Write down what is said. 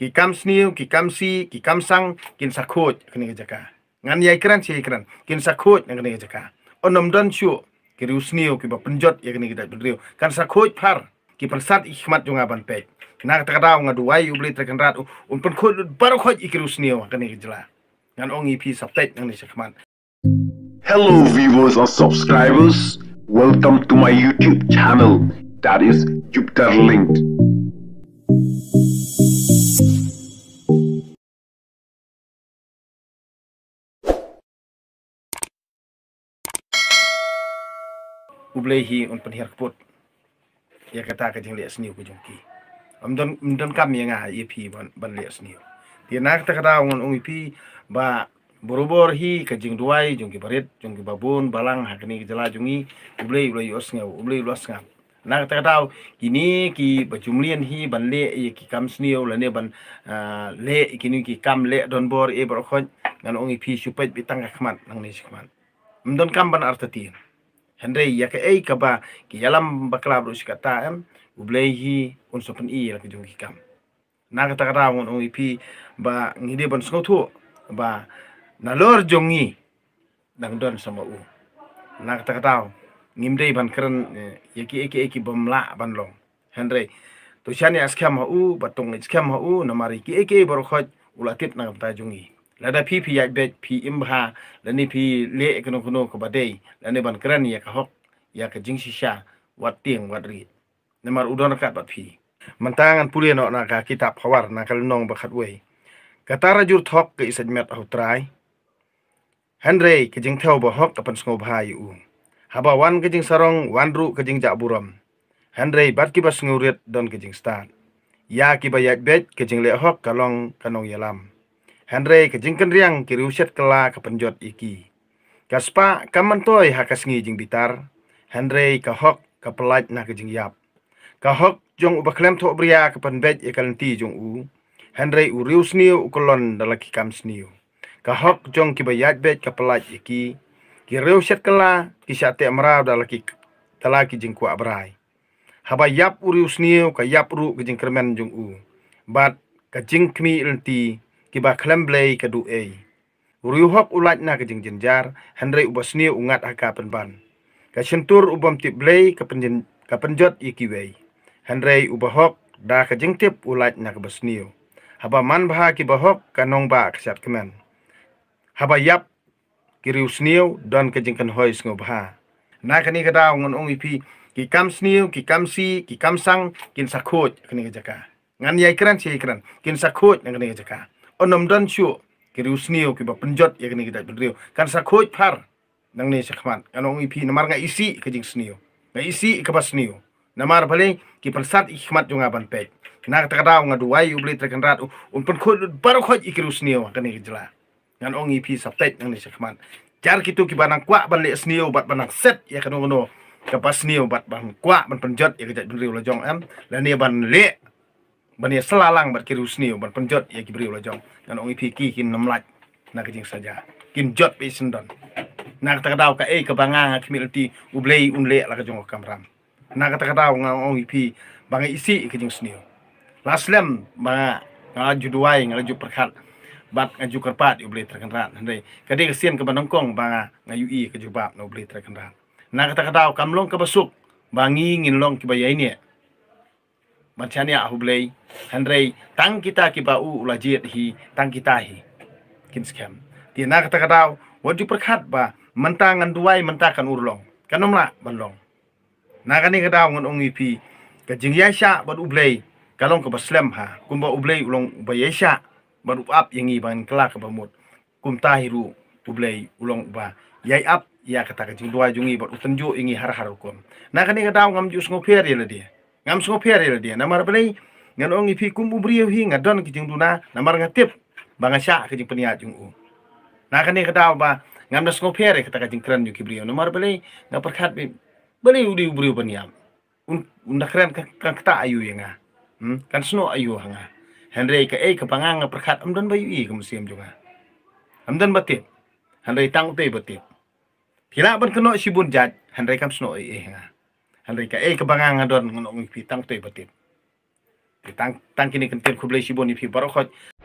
Kikam kikam si, kikam sang, kikamsang kinsakut kene jaka ngan ya ikran si ikran kinsakut yang kene jaka onom don shu kiriusniw kiba penjot ya kene kita dudriw kan sakut par ki persat ikhmat junga ban pe na kata kata nga duwai ubli trekan rat un pun khut baru khut ikirusniw kene jela ngan ongi pi sapet ngan sekman Hello viewers or subscribers, welcome to my YouTube channel that is Jupiter Linked. ublehi un pan ya kata ka jing le ku ko ki am don don kam ye yepi ah, ban ban le asniu ti nak ta kada on ung pi ba borobor hi ka jing duai barit baret ki babun balang hakni jela jongi ublay ublay osnga ublay losnga nak ta kada kini ki bajumlian hi ban le ye ki kam sniu la ne ban eh, le kini ki kam le don bor e bor khon ngan ung pi supai bitang khmat nang ni um don kam ban artatin ya ke ei eh, kaba ki yalam bakla bro shika taem ublei hi un sopen i la kijung ki kam na ka ipi ba ngide ban sko thu ba na lor i dang don sama u na ka ngim dei ban keren eh, yaki eki eh, eki la ban long Henry, to shani askam ya, ha u batong iskham ha u mari ki eki bor ulatit ulatit na ta jungi แล้วถ้าพี่พี่ใหญ่เบ็ดพี่อิมฮาแล้วนี่พี่เลี้ะกันนู่นกับบัดเดย์แล้วในบันกรันอยากหกอยากจิงชิชา วัดเตียงวัดรีดนี่มาอุดรกาศบัดพี่ มันต่างกันผู้เรียนอกนะคับคิดถับขวารนะครับน้องบัขัดเว่กระตาระจุดทกกับอิสัจเมตอหุตราย เฮนรีกับจิ้งเท้าบัคฮกกับปันสงบหายอยู่ฮับวันกับจิ้งสรองวันรุกับจิ้งจับบุรมเฮนรีบัดกิบัสงูเรียดดอนกับจิงสตาร์ยากิบัยเบ็ดกับจิงเลี้ยฮกกับลองกับนองยาลัม Henry kejengken riang kiriuset kela kepenjot iki. Kaspa kamentoy hakas ngi jeng bitar. Henry kahok kepelat na kejeng yap. Kahok jong ubaklem to bria ikan ikalenti jong u. Henry urius niu ukolon dalaki kam niu. Kahok jong kibayat bet kepelat iki. Kiri Kiriuset kela kisate amrau dalaki dalaki jeng kuak berai. Haba yap urius niu ka yap ru kejeng kermen jong u. Bat kejeng kmi ilenti kiba klemblei ka du ei riuhok ulat na ka jingjenjar handrei ubasni ungat haka penban ka sentur ubam tip blei ka penjen ka penjot ikiwei handrei ubahok da ka tip ulat na ka haba man bah ki bahok ka nong ba ka sat kemen haba yap ki sniu don ka kan hoi sngo bah na ka ni ka da ngon ong ipi ki kam sniu ki kam si ki kam sang kin ka ni ka jaka ngan yai kran si kran kin sakhot ngan ni ka jaka onomdan chu ke kiri ke kiba penjot ya kini kita berdiri kan sa khoj phar nang ne sekhman kan ong ipi namar nga isi ke jing sniyo isi ke pas sniyo namar bale ki persat ikhmat jonga ban pe na ta kada nga duai ubli terkan rat un pen khoj baru khoj ikrusniyo kan ini jelas kan ong ipi saptet nang ne sekhman jar kitu kiba nang kwa ban le sniyo bat nang set ya kan ngono kapas niyo bat ban kuat ban penjot ya kita berdrio la jong am la ni ban le bani selalang bar kiru sniu bar penjot ya kibri ulo jong dan ongi piki kin lak nak kijing saja kin jot pe sendon nak kata kata ka e kebanga kimilti ublei unle la kajong kamram nak kata kata nga ongi pi banga isi kijing sniu laslem banga ngaju duai ngaju perkat bat ngaju kerpat ublei terkenrat handai kesian ke bandongkong banga ngaju i kajubab na ublei terkenrat nak kata kata kamlong ke besuk bangi ngin long kibayai ni aku beli Henry tang kita ki u ula hi tang kita hi scam ti na kata kata Wajib ba mentangan duai mentakan urlong kanomla lah na kani ni kata, orang orang ka Kajing yasha bad beli kalong ka ha kumba beli ulong yasha bad up yangi ban kelak ba mut kum tahiru beli ulong ba yai up ya kata kajing duai jungi bad tenjo ingi har har hukum na kata, orang ngam jus ngopier ya dia ngam so fiare dia namar belai ngan ong fi kum ubriyo um e hi ngadon jing duna namar ngatip banga sha jing penia jing u na kane kada ba ngam nas pia re kata jing kran yu kibriyo namar belai ngam perkat be di udi ubriyo peniam un unda kran ka kata ayu ya e hmm kan sno ayu hanga henrei ka ei ka panga am perkat ba bayu i ka kemusiam junga amdon batip henrei tang te batip hilang ban kena sibun jad, henrei kam sno i eh nga hanrika e eh banga ngadon ngono mi pitang to ibatin pitang tangkini kentir kublai boni fi barokot